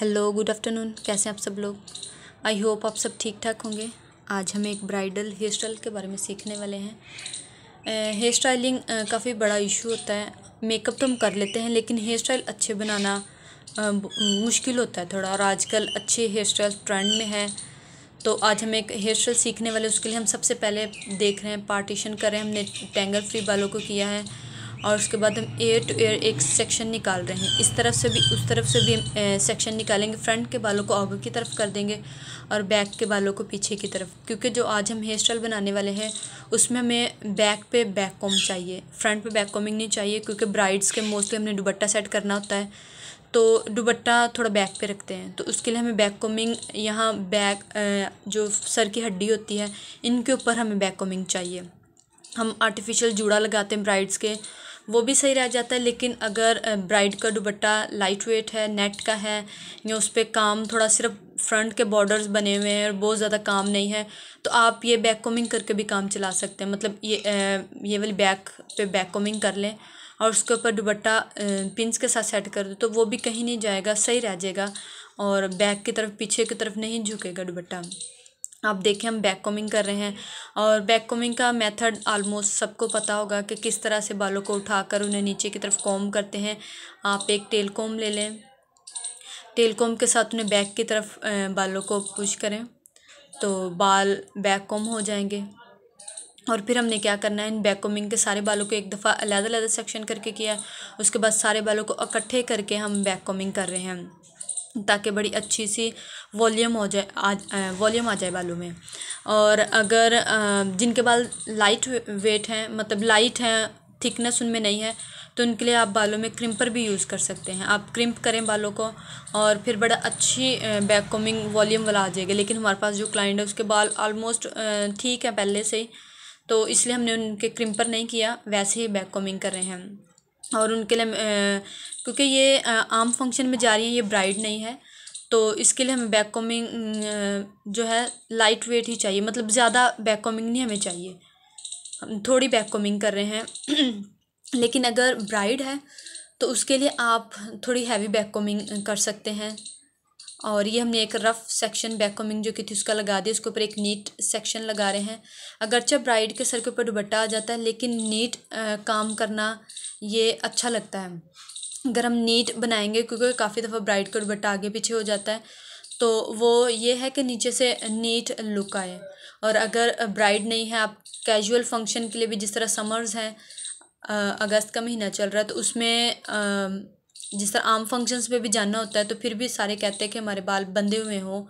hello good afternoon कैसे हैं आप सब लोग आई होप आप सब ठीक ठाक होंगे आज हम एक ब्राइडल हेयर स्टाइल के बारे में सीखने वाले हैं हेयर स्टाइलिंग काफ़ी बड़ा इशू होता है मेकअप तो हम कर लेते हैं लेकिन हेयर स्टाइल अच्छे बनाना आ, मुश्किल होता है थोड़ा और आजकल अच्छे हेयर स्टाइल ट्रेंड में है तो आज हम एक हेयर स्टाइल सीखने वाले उसके लिए हम सबसे पहले देख रहे हैं पार्टीशन कर रहे हैं हमने टेंगल फ्री बालों को किया है और उसके बाद हम एयर टू एयर एक सेक्शन निकाल रहे हैं इस तरफ से भी उस तरफ से भी हम सेक्शन निकालेंगे फ्रंट के बालों को आगे की तरफ कर देंगे और बैक के बालों को पीछे की तरफ क्योंकि जो आज हम हेयर स्टाइल बनाने वाले हैं उसमें हमें बैक पे बैक कॉम चाहिए फ्रंट पे बैक कॉमिंग नहीं चाहिए क्योंकि ब्राइड्स के मोस्टली हमने दुबट्टा सेट करना होता है तो दुबट्टा थोड़ा बैक पे रखते हैं तो उसके लिए हमें बैक कॉमिंग यहाँ बैक जो सर की हड्डी होती है इनके ऊपर हमें बैक कॉमिंग चाहिए हम आर्टिफिशियल जूड़ा लगाते हैं ब्राइड्स के वो भी सही रह जाता है लेकिन अगर ब्राइड का दुबट्टा लाइट वेट है नेट का है या उस पर काम थोड़ा सिर्फ फ्रंट के बॉर्डर्स बने हुए हैं और बहुत ज़्यादा काम नहीं है तो आप ये बैक कोमिंग करके भी काम चला सकते हैं मतलब ये ये वाली बैक पे बैक कॉमिंग कर लें और उसके ऊपर दुबट्टा पिंस के साथ सेट कर दो तो वो भी कहीं नहीं जाएगा सही रह जाएगा और बैक की तरफ पीछे की तरफ नहीं झुकेगा दुबट्टा आप देखें हम बैक कॉमिंग कर रहे हैं और बैक कॉमिंग का मेथड आलमोस्ट सबको पता होगा कि किस तरह से बालों को उठाकर उन्हें नीचे की तरफ कॉम करते हैं आप एक टेल कॉम ले लें टेल कॉम के साथ उन्हें बैक की तरफ बालों को पुश करें तो बाल बैक कॉम हो जाएंगे और फिर हमने क्या करना है इन कॉमिंग के सारे बालों को एक दफ़ा अलग अलग सेक्शन करके किया उसके बाद सारे बालों को इकट्ठे करके हम बैक कॉमिंग कर रहे हैं ताकि बड़ी अच्छी सी वॉल्यूम हो जाए आ वॉल्यूम आ जाए बालों में और अगर जिनके बाल लाइट वेट हैं मतलब लाइट हैं थिकनेस उनमें नहीं है तो उनके लिए आप बालों में क्रिम्पर भी यूज़ कर सकते हैं आप क्रिम्प करें बालों को और फिर बड़ा अच्छी बैक कॉमिंग वॉल्यूम वाला आ जाएगा लेकिन हमारे पास जो क्लाइंट है उसके बाल ऑलमोस्ट ठीक है पहले से ही तो इसलिए हमने उनके क्रिम्पर नहीं किया वैसे ही बैक कॉमिंग कर रहे हैं और उनके लिए क्योंकि ये आम फंक्शन में जा रही है ये ब्राइड नहीं है तो इसके लिए हमें बैक कॉमिंग जो है लाइट वेट ही चाहिए मतलब ज़्यादा बैक कॉमिंग नहीं हमें चाहिए हम थोड़ी बैक कॉमिंग कर रहे हैं लेकिन अगर ब्राइड है तो उसके लिए आप थोड़ी हैवी बैक कॉमिंग कर सकते हैं और ये हमने एक रफ़ सेक्शन बैक कॉमिंग जो की थी उसका लगा दिया उसके ऊपर एक नीट सेक्शन लगा रहे हैं अगरचे ब्राइड के सर के ऊपर दुबट्टा आ जाता है लेकिन नीट काम करना ये अच्छा लगता है अगर हम नीट बनाएंगे क्योंकि काफ़ी दफ़ा ब्राइड का दुबट्टा आगे पीछे हो जाता है तो वो ये है कि नीचे से नीट लुक आए और अगर ब्राइड नहीं है आप कैजुअल फंक्शन के लिए भी जिस तरह समर्स हैं अगस्त का महीना चल रहा है तो उसमें आ, जिस तरह आम फंक्शंस पे भी जाना होता है तो फिर भी सारे कहते हैं कि हमारे बाल बंधे हुए हों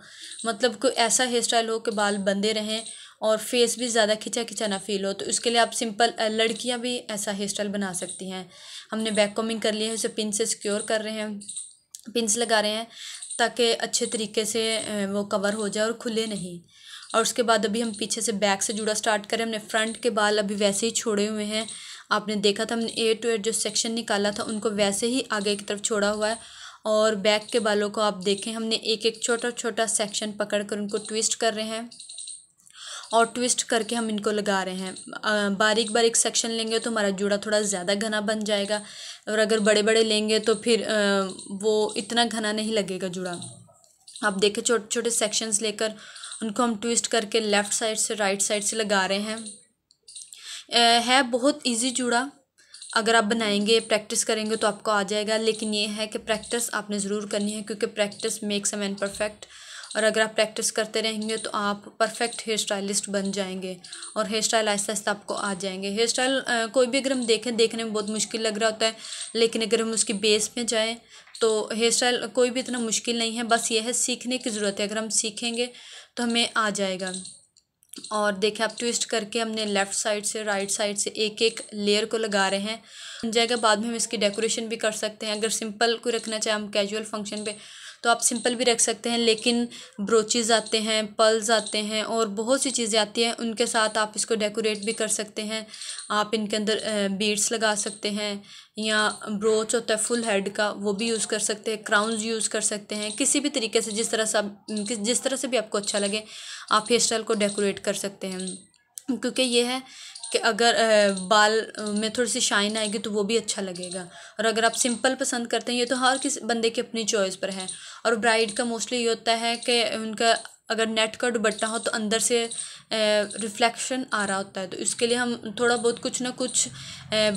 मतलब कोई ऐसा हेयर स्टाइल हो कि बाल बंधे रहें और फेस भी ज़्यादा खिंचा खिंचा ना फील हो तो उसके लिए आप सिंपल लड़कियां भी ऐसा हेयर स्टाइल बना सकती हैं हमने बैक कॉमिंग कर लिया है उसे पिन से सिक्योर कर रहे हैं पिनस लगा रहे हैं ताकि अच्छे तरीके से वो कवर हो जाए और खुले नहीं और उसके बाद अभी हम पीछे से बैक से जुड़ा स्टार्ट करें हमने फ्रंट के बाल अभी वैसे ही छोड़े हुए हैं आपने देखा था हमने ए टू एट जो सेक्शन निकाला था उनको वैसे ही आगे की तरफ छोड़ा हुआ है और बैक के बालों को आप देखें हमने एक एक छोटा छोटा सेक्शन पकड़ कर उनको ट्विस्ट कर रहे हैं और ट्विस्ट करके हम इनको लगा रहे हैं बारीक बारीक सेक्शन लेंगे तो हमारा जूड़ा थोड़ा ज़्यादा घना बन जाएगा और अगर बड़े बड़े लेंगे तो फिर वो इतना घना नहीं लगेगा जूड़ा आप देखें छोटे छोटे सेक्शंस लेकर उनको हम ट्विस्ट करके लेफ़्ट साइड से राइट साइड से लगा रहे हैं है बहुत इजी जुड़ा अगर आप बनाएंगे प्रैक्टिस करेंगे तो आपको आ जाएगा लेकिन ये है कि प्रैक्टिस आपने ज़रूर करनी है क्योंकि practice makes a man perfect और अगर आप प्रैक्टिस करते रहेंगे तो आप परफेक्ट हेयर स्टाइलिस्ट बन जाएंगे और हेयर स्टाइल आहिस्ता आहिस्ता आपको आ जाएंगे हेयर स्टाइल कोई भी अगर हम देखें देखने में बहुत मुश्किल लग रहा होता है लेकिन अगर हम उसकी बेस में जाएँ तो हेयर स्टाइल कोई भी इतना मुश्किल नहीं है बस यह है सीखने की ज़रूरत है अगर हम सीखेंगे तो हमें आ जाएगा और देखिए आप ट्विस्ट करके हमने लेफ़्ट साइड से राइट साइड से एक एक लेयर को लगा रहे हैं जाएगा बाद में हम इसकी डेकोरेशन भी कर सकते हैं अगर सिंपल को रखना चाहे हम कैजुअल फंक्शन पे तो आप सिंपल भी रख सकते हैं लेकिन ब्रोचेज़ आते हैं पल्स आते हैं और बहुत सी चीज़ें आती हैं उनके साथ आप इसको डेकोरेट भी कर सकते हैं आप इनके अंदर बीड्स लगा सकते हैं या ब्रोच होता है फुल हेड का वो भी यूज़ कर सकते हैं क्राउन्स यूज़ कर सकते हैं किसी भी तरीके से जिस तरह से आप जिस तरह से भी आपको अच्छा लगे आप हेयर स्टाइल को डेकोरेट कर सकते हैं क्योंकि ये है कि अगर बाल में थोड़ी सी शाइन आएगी तो वो भी अच्छा लगेगा और अगर आप सिंपल पसंद करते हैं ये तो हर किसी बंदे की अपनी चॉइस पर है और ब्राइड का मोस्टली ये होता है कि उनका अगर नेट का दुबट्टा हो तो अंदर से रिफ्लेक्शन आ रहा होता है तो इसके लिए हम थोड़ा बहुत कुछ ना कुछ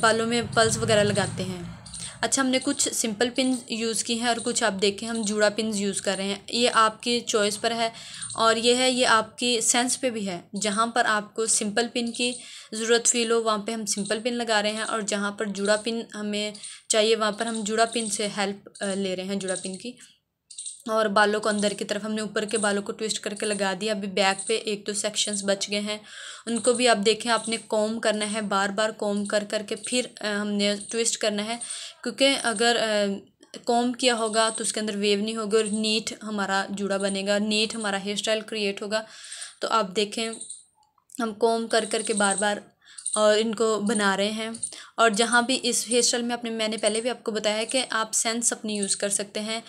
बालों में पल्स वगैरह लगाते हैं अच्छा हमने कुछ सिंपल पिन यूज़ की हैं और कुछ आप देखें हम जुड़ा पिन यूज़ कर रहे हैं ये आपकी चॉइस पर है और ये है ये आपकी सेंस पे भी है जहाँ पर आपको सिंपल पिन की ज़रूरत फील हो वहाँ पे हम सिंपल पिन लगा रहे हैं और जहाँ पर जुड़ा पिन हमें चाहिए वहाँ पर हम जुड़ा पिन से हेल्प ले रहे हैं जुड़ा पिन की और बालों को अंदर की तरफ हमने ऊपर के बालों को ट्विस्ट करके लगा दिया अभी बैक पे एक दो तो सेक्शंस बच गए हैं उनको भी आप देखें आपने कॉम करना है बार बार कॉम कर करके फिर हमने ट्विस्ट करना है क्योंकि अगर कॉम किया होगा तो उसके अंदर वेव नहीं होगी और नीट हमारा जुड़ा बनेगा नीट हमारा हेयर स्टाइल क्रिएट होगा तो आप देखें हम कॉम कर कर बार बार और इनको बना रहे हैं और जहाँ भी इस हेयर स्टाइल में अपने मैंने पहले भी आपको बताया है कि आप सेंस अपनी यूज़ कर सकते हैं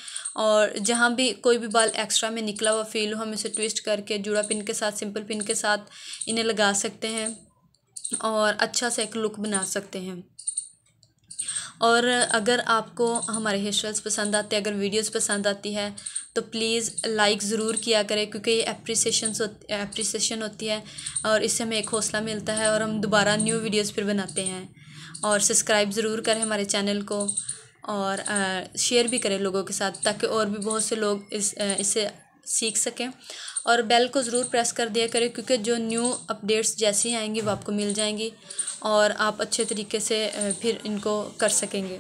और जहाँ भी कोई भी बाल एक्स्ट्रा में निकला हुआ फील हो हम इसे ट्विस्ट करके जुड़ा पिन के साथ सिंपल पिन के साथ इन्हें लगा सकते हैं और अच्छा सा एक लुक बना सकते हैं और अगर आपको हमारे हेयर स्टाइल्स पसंद आते हैं अगर वीडियोस पसंद आती है तो प्लीज़ लाइक ज़रूर किया करें क्योंकि ये एप्रिसिएशन एप्रिसिएशन होती है और इससे हमें एक हौसला मिलता है और हम दोबारा न्यू वीडियोस फिर बनाते हैं और सब्सक्राइब ज़रूर करें हमारे चैनल को और शेयर भी करें लोगों के साथ ताकि और भी बहुत से लोग इस इसे सीख सकें और बेल को ज़रूर प्रेस कर दिया करें क्योंकि जो न्यू अपडेट्स जैसी आएंगी वो आपको मिल जाएंगी और आप अच्छे तरीके से फिर इनको कर सकेंगे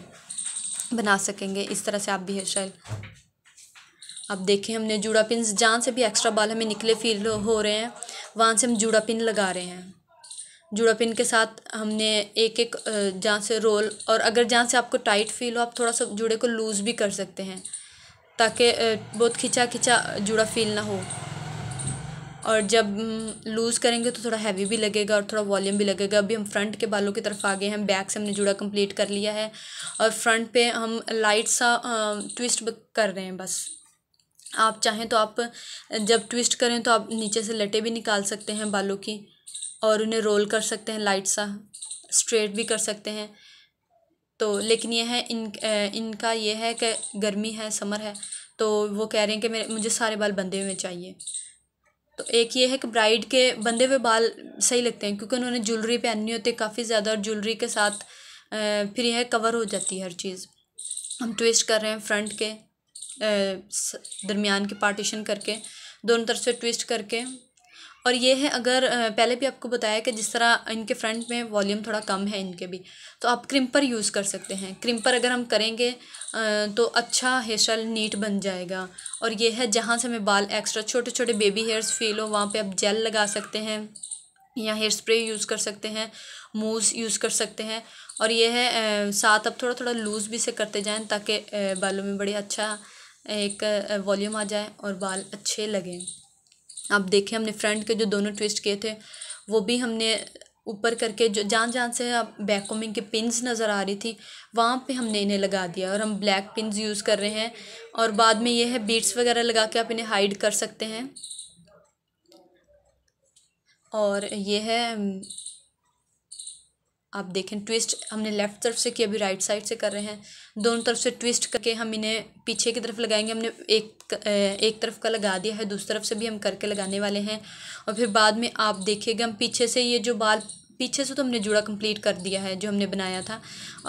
बना सकेंगे इस तरह से आप भी हेयर स्टाइल अब देखें हमने जूड़ा पिन जहाँ से भी एक्स्ट्रा बाल हमें निकले फील हो रहे हैं वहाँ से हम जूड़ा पिन लगा रहे हैं जुड़ा पिन के साथ हमने एक एक जहाँ से रोल और अगर जहाँ से आपको टाइट फील हो आप थोड़ा सा जुड़े को लूज़ भी कर सकते हैं ताकि बहुत खिंचा खिंचा जुड़ा फील ना हो और जब लूज़ करेंगे तो थोड़ा हैवी भी लगेगा और थोड़ा वॉल्यूम भी लगेगा अभी हम फ्रंट के बालों की तरफ आ गए हैं बैक से हमने जुड़ा कंप्लीट कर लिया है और फ्रंट पे हम लाइट सा ट्विस्ट कर रहे हैं बस आप चाहें तो आप जब ट्विस्ट करें तो आप नीचे से लटे भी निकाल सकते हैं बालों की और उन्हें रोल कर सकते हैं लाइट सा स्ट्रेट भी कर सकते हैं तो लेकिन यह है इन इनका यह है कि गर्मी है समर है तो वो कह रहे हैं कि मेरे मुझे सारे बाल बंधे हुए चाहिए तो एक ये है कि ब्राइड के बंधे हुए बाल सही लगते हैं क्योंकि उन्होंने ज्वेलरी पहननी होती है काफ़ी ज़्यादा और ज्वेलरी के साथ फिर यह कवर हो जाती है हर चीज़ हम ट्विस्ट कर रहे हैं फ्रंट के दरमियान के पार्टीशन करके दोनों तरफ से ट्विस्ट करके और ये है अगर पहले भी आपको बताया कि जिस तरह इनके फ्रंट में वॉल्यूम थोड़ा कम है इनके भी तो आप क्रिम्पर यूज़ कर सकते हैं क्रिम्पर अगर हम करेंगे तो अच्छा हेयर स्टाइल नीट बन जाएगा और ये है जहाँ से हमें बाल एक्स्ट्रा छोटे छोटे बेबी हेयर्स फील हो वहाँ पर आप जेल लगा सकते हैं या हेयर स्प्रे यूज़ कर सकते हैं मूव यूज़ कर सकते हैं और ये है साथ आप थोड़ा थोड़ा लूज़ भी से करते जाएं ताकि बालों में बड़ी अच्छा एक वॉल्यूम आ जाए और बाल अच्छे लगें आप देखें हमने फ्रंट के जो दोनों ट्विस्ट किए थे वो भी हमने ऊपर करके जो जान जान से आप बैकोमिंग के पिंस नज़र आ रही थी वहाँ पे हमने इन्हें लगा दिया और हम ब्लैक पिंस यूज़ कर रहे हैं और बाद में ये है बीट्स वगैरह लगा के आप इन्हें हाइड कर सकते हैं और ये है आप देखें ट्विस्ट हमने लेफ़्ट तरफ से किया अभी राइट साइड से कर रहे हैं दोनों तरफ से ट्विस्ट करके हम इन्हें पीछे की तरफ लगाएंगे हमने एक एक तरफ का लगा दिया है दूसरी तरफ से भी हम करके लगाने वाले हैं और फिर बाद में आप देखिएगा हम पीछे से ये जो बाल पीछे से तो हमने जुड़ा कंप्लीट कर दिया है जो हमने बनाया था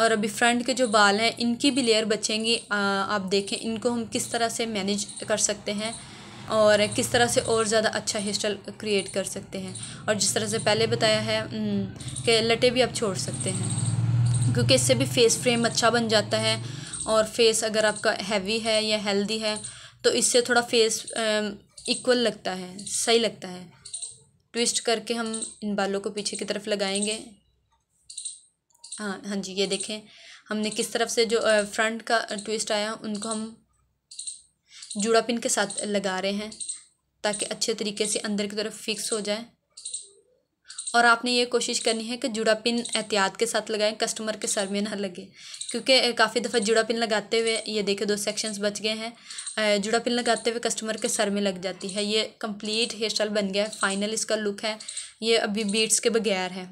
और अभी फ्रंट के जो बाल हैं इनकी भी लेयर बचेंगी आप देखें इनको हम किस तरह से मैनेज कर सकते हैं और किस तरह से और ज़्यादा अच्छा हेयर स्टाइल क्रिएट कर सकते हैं और जिस तरह से पहले बताया है हम्म, कि लटे भी आप छोड़ सकते हैं क्योंकि इससे भी फेस फ्रेम अच्छा बन जाता है और फेस अगर आपका हैवी है या हेल्दी है तो इससे थोड़ा फेस इक्वल लगता है सही लगता है ट्विस्ट करके हम इन बालों को पीछे की तरफ लगाएंगे हाँ हाँ जी ये देखें हमने किस तरफ से जो फ्रंट का ट्विस्ट आया उनको हम जुड़ा पिन के साथ लगा रहे हैं ताकि अच्छे तरीके से अंदर की तरफ फिक्स हो जाए और आपने ये कोशिश करनी है कि जुड़ा पिन एहतियात के साथ लगाएं कस्टमर के सर में ना लगे क्योंकि काफ़ी दफ़ा जुड़ा पिन लगाते हुए ये देखे दो सेक्शंस बच गए हैं जुड़ा पिन लगाते हुए कस्टमर के सर में लग जाती है ये कंप्लीट हेयर स्टाइल बन गया है फाइनल इसका लुक है ये अभी बीट्स के बगैर है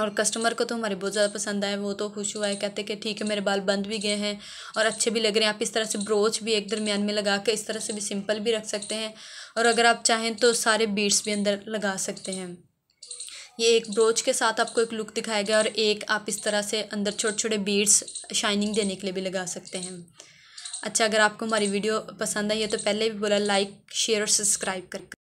और कस्टमर को तो हमारे बहुत ज़्यादा पसंद आए वो तो खुश हुआ है कहते कि ठीक है मेरे बाल बंद भी गए हैं और अच्छे भी लग रहे हैं आप इस तरह से ब्रोच भी एक दरमियान में लगा के इस तरह से भी सिंपल भी रख सकते हैं और अगर आप चाहें तो सारे बीड्स भी अंदर लगा सकते हैं ये एक ब्रोच के साथ आपको एक लुक दिखाया गया और एक आप इस तरह से अंदर छोटे छोटे बीड्स शाइनिंग देने के लिए भी लगा सकते हैं अच्छा अगर आपको हमारी वीडियो पसंद आई है तो पहले भी बोला लाइक शेयर और सब्सक्राइब कर